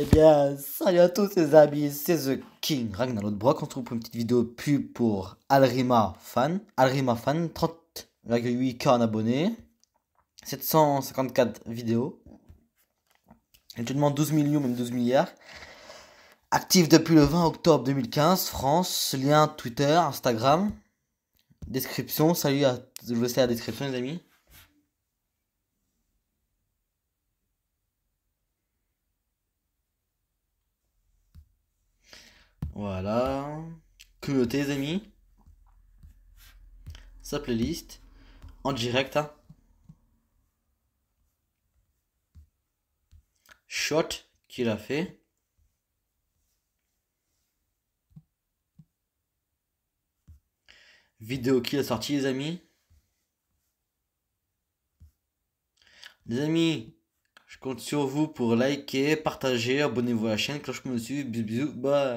Eh bien, salut à tous les amis, c'est The King Brock. On se retrouve pour une petite vidéo pub pour Alrima Fan. Alrima Fan, 30,8k en abonnés, 754 vidéos. Actuellement 12 millions, même 12 milliards. actif depuis le 20 octobre 2015, France, lien Twitter, Instagram. Description, salut à... Je vous laisse la description les amis. Voilà. communauté les amis. Sa playlist. En direct. Hein. Shot qu'il a fait. Vidéo qu'il a sorti les amis. Les amis, je compte sur vous pour liker, partager, abonnez-vous à la chaîne, cloche-moi dessus, bisous, bisous, bye